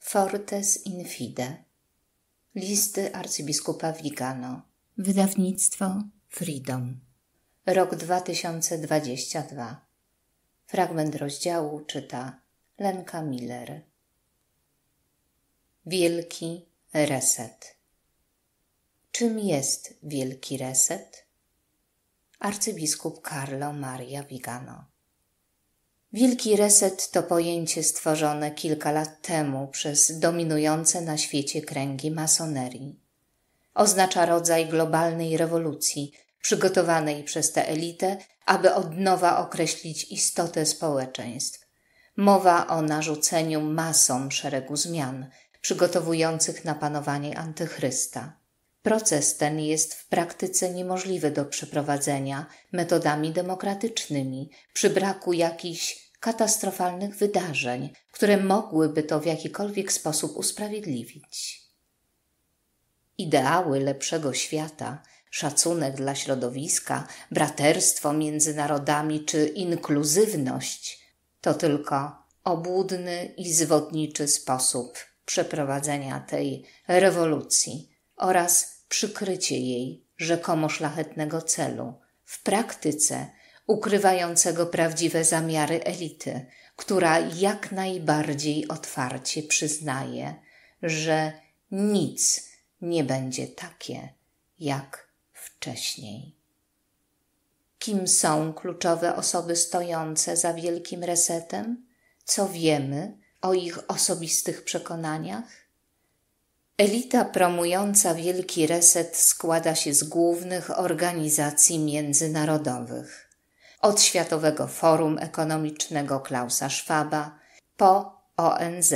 Fortes infide. Listy arcybiskupa Vigano Wydawnictwo Freedom. Rok 2022. Fragment rozdziału czyta Lenka Miller. Wielki Reset. Czym jest Wielki Reset? Arcybiskup Carlo Maria Vigano. Wielki Reset to pojęcie stworzone kilka lat temu przez dominujące na świecie kręgi masonerii. Oznacza rodzaj globalnej rewolucji, przygotowanej przez tę elitę, aby od nowa określić istotę społeczeństw. Mowa o narzuceniu masom szeregu zmian, przygotowujących na panowanie antychrysta. Proces ten jest w praktyce niemożliwy do przeprowadzenia metodami demokratycznymi, przy braku jakichś katastrofalnych wydarzeń, które mogłyby to w jakikolwiek sposób usprawiedliwić ideały lepszego świata, szacunek dla środowiska, braterstwo między narodami czy inkluzywność to tylko obłudny i zwodniczy sposób przeprowadzenia tej rewolucji oraz przykrycie jej rzekomo szlachetnego celu, w praktyce ukrywającego prawdziwe zamiary elity, która jak najbardziej otwarcie przyznaje, że nic nie będzie takie jak wcześniej. Kim są kluczowe osoby stojące za wielkim resetem? Co wiemy o ich osobistych przekonaniach? Elita promująca Wielki Reset składa się z głównych organizacji międzynarodowych. Od Światowego Forum Ekonomicznego Klausa Schwaba po ONZ,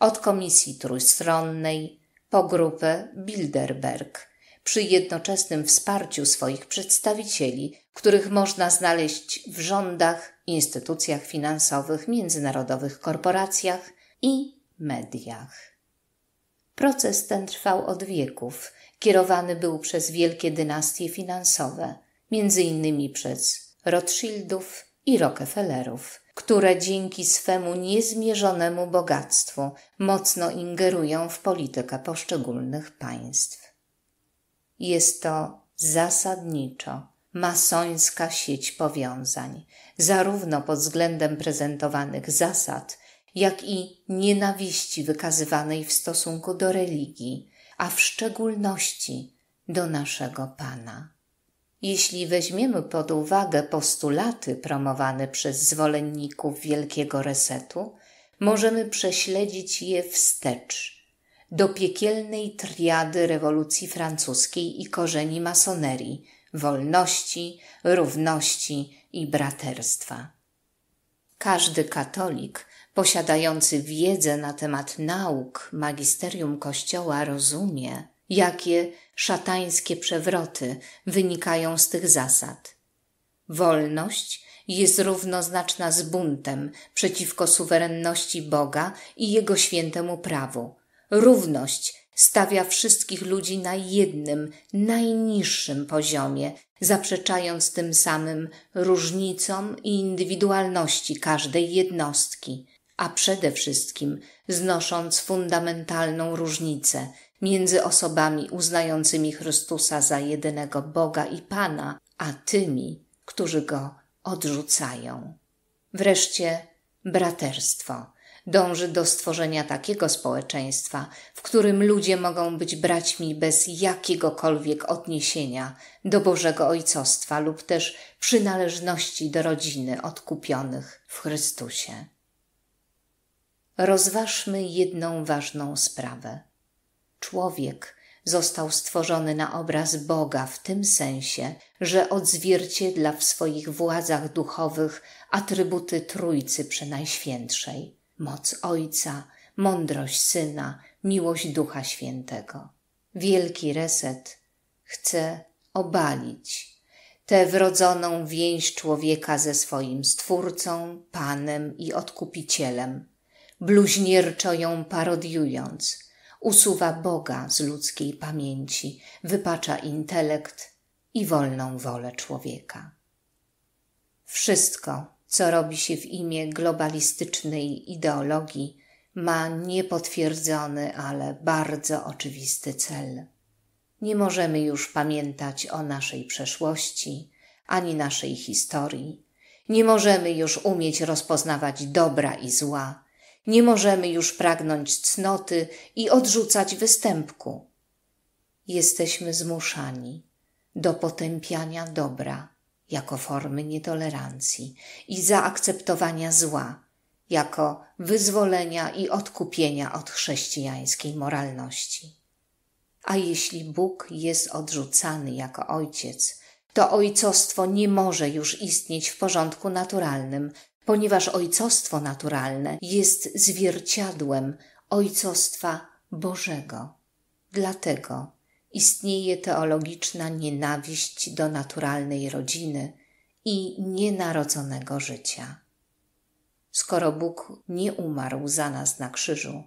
od Komisji Trójstronnej, po grupę Bilderberg przy jednoczesnym wsparciu swoich przedstawicieli, których można znaleźć w rządach, instytucjach finansowych, międzynarodowych korporacjach i mediach. Proces ten trwał od wieków, kierowany był przez wielkie dynastie finansowe, między innymi przez Rothschildów i Rockefellerów, które dzięki swemu niezmierzonemu bogactwu mocno ingerują w politykę poszczególnych państw. Jest to zasadniczo masońska sieć powiązań, zarówno pod względem prezentowanych zasad, jak i nienawiści wykazywanej w stosunku do religii, a w szczególności do naszego Pana. Jeśli weźmiemy pod uwagę postulaty promowane przez zwolenników Wielkiego Resetu, możemy prześledzić je wstecz do piekielnej triady rewolucji francuskiej i korzeni masonerii, wolności, równości i braterstwa. Każdy katolik posiadający wiedzę na temat nauk magisterium Kościoła rozumie, jakie szatańskie przewroty wynikają z tych zasad. Wolność jest równoznaczna z buntem przeciwko suwerenności Boga i Jego świętemu prawu. Równość stawia wszystkich ludzi na jednym, najniższym poziomie, zaprzeczając tym samym różnicom i indywidualności każdej jednostki, a przede wszystkim znosząc fundamentalną różnicę między osobami uznającymi Chrystusa za jedynego Boga i Pana, a tymi, którzy go odrzucają. Wreszcie braterstwo dąży do stworzenia takiego społeczeństwa, w którym ludzie mogą być braćmi bez jakiegokolwiek odniesienia do Bożego Ojcostwa lub też przynależności do rodziny odkupionych w Chrystusie. Rozważmy jedną ważną sprawę. Człowiek został stworzony na obraz Boga w tym sensie, że odzwierciedla w swoich władzach duchowych atrybuty Trójcy Przenajświętszej, moc Ojca, mądrość Syna, miłość Ducha Świętego. Wielki reset chce obalić tę wrodzoną więź człowieka ze swoim Stwórcą, Panem i Odkupicielem, bluźnierczo ją parodiując – usuwa Boga z ludzkiej pamięci, wypacza intelekt i wolną wolę człowieka. Wszystko, co robi się w imię globalistycznej ideologii, ma niepotwierdzony, ale bardzo oczywisty cel. Nie możemy już pamiętać o naszej przeszłości ani naszej historii. Nie możemy już umieć rozpoznawać dobra i zła nie możemy już pragnąć cnoty i odrzucać występku. Jesteśmy zmuszani do potępiania dobra jako formy nietolerancji i zaakceptowania zła jako wyzwolenia i odkupienia od chrześcijańskiej moralności. A jeśli Bóg jest odrzucany jako ojciec, to ojcostwo nie może już istnieć w porządku naturalnym, ponieważ ojcostwo naturalne jest zwierciadłem ojcostwa Bożego. Dlatego istnieje teologiczna nienawiść do naturalnej rodziny i nienarodzonego życia. Skoro Bóg nie umarł za nas na krzyżu,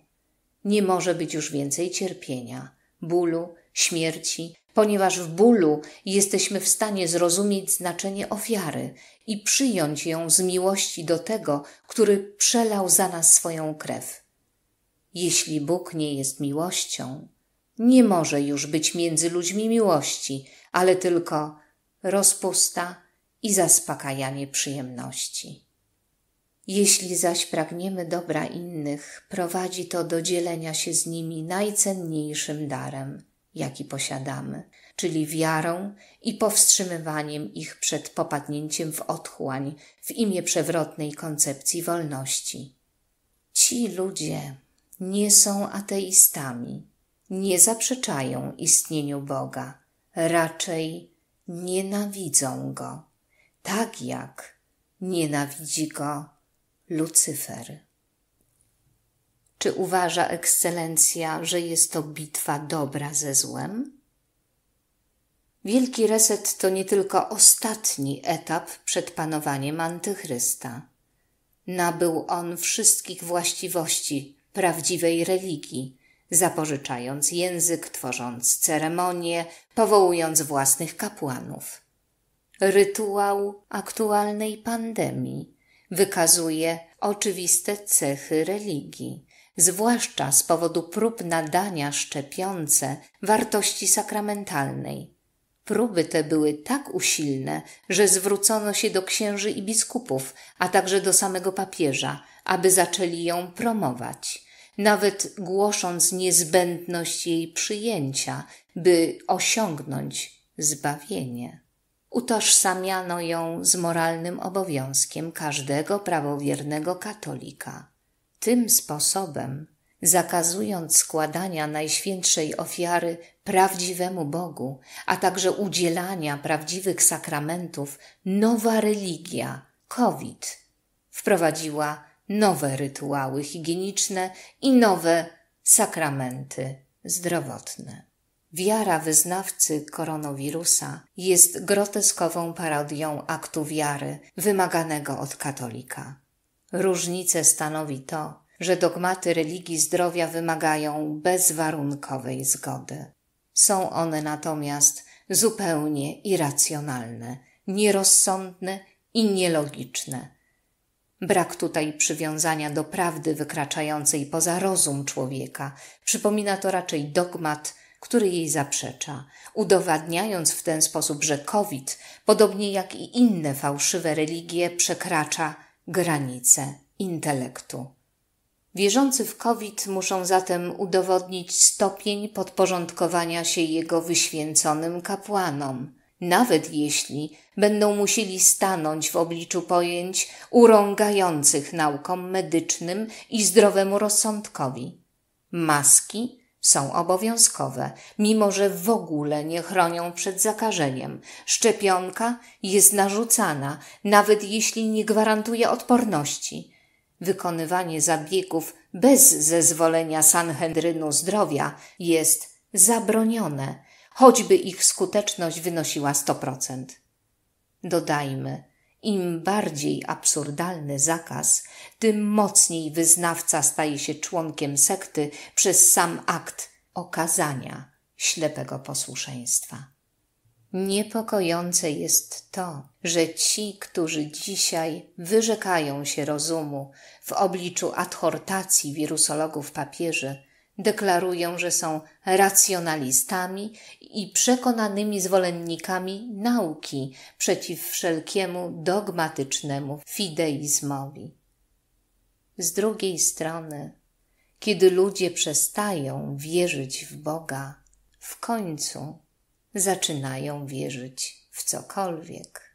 nie może być już więcej cierpienia, bólu, śmierci ponieważ w bólu jesteśmy w stanie zrozumieć znaczenie ofiary i przyjąć ją z miłości do tego, który przelał za nas swoją krew. Jeśli Bóg nie jest miłością, nie może już być między ludźmi miłości, ale tylko rozpusta i zaspokajanie przyjemności. Jeśli zaś pragniemy dobra innych, prowadzi to do dzielenia się z nimi najcenniejszym darem – jaki posiadamy, czyli wiarą i powstrzymywaniem ich przed popadnięciem w otchłań w imię przewrotnej koncepcji wolności. Ci ludzie nie są ateistami, nie zaprzeczają istnieniu Boga, raczej nienawidzą go, tak jak nienawidzi go Lucyfer. Czy uważa ekscelencja, że jest to bitwa dobra ze złem? Wielki reset to nie tylko ostatni etap przed panowaniem antychrysta. Nabył on wszystkich właściwości prawdziwej religii, zapożyczając język, tworząc ceremonie, powołując własnych kapłanów. Rytuał aktualnej pandemii wykazuje oczywiste cechy religii, zwłaszcza z powodu prób nadania szczepionce wartości sakramentalnej. Próby te były tak usilne, że zwrócono się do księży i biskupów, a także do samego papieża, aby zaczęli ją promować, nawet głosząc niezbędność jej przyjęcia, by osiągnąć zbawienie. Utożsamiano ją z moralnym obowiązkiem każdego prawowiernego katolika. Tym sposobem, zakazując składania najświętszej ofiary prawdziwemu Bogu, a także udzielania prawdziwych sakramentów, nowa religia, COVID, wprowadziła nowe rytuały higieniczne i nowe sakramenty zdrowotne. Wiara wyznawcy koronawirusa jest groteskową parodią aktu wiary wymaganego od katolika. Różnicę stanowi to, że dogmaty religii zdrowia wymagają bezwarunkowej zgody. Są one natomiast zupełnie irracjonalne, nierozsądne i nielogiczne. Brak tutaj przywiązania do prawdy wykraczającej poza rozum człowieka przypomina to raczej dogmat, który jej zaprzecza, udowadniając w ten sposób, że COVID, podobnie jak i inne fałszywe religie, przekracza granice intelektu. Wierzący w COVID muszą zatem udowodnić stopień podporządkowania się jego wyświęconym kapłanom, nawet jeśli będą musieli stanąć w obliczu pojęć urągających naukom medycznym i zdrowemu rozsądkowi. Maski są obowiązkowe, mimo że w ogóle nie chronią przed zakażeniem. Szczepionka jest narzucana, nawet jeśli nie gwarantuje odporności – Wykonywanie zabiegów bez zezwolenia Sanhedrynu Zdrowia jest zabronione, choćby ich skuteczność wynosiła 100%. Dodajmy, im bardziej absurdalny zakaz, tym mocniej wyznawca staje się członkiem sekty przez sam akt okazania ślepego posłuszeństwa. Niepokojące jest to, że ci, którzy dzisiaj wyrzekają się rozumu w obliczu adhortacji wirusologów papieży, deklarują, że są racjonalistami i przekonanymi zwolennikami nauki przeciw wszelkiemu dogmatycznemu fideizmowi. Z drugiej strony, kiedy ludzie przestają wierzyć w Boga, w końcu zaczynają wierzyć w cokolwiek.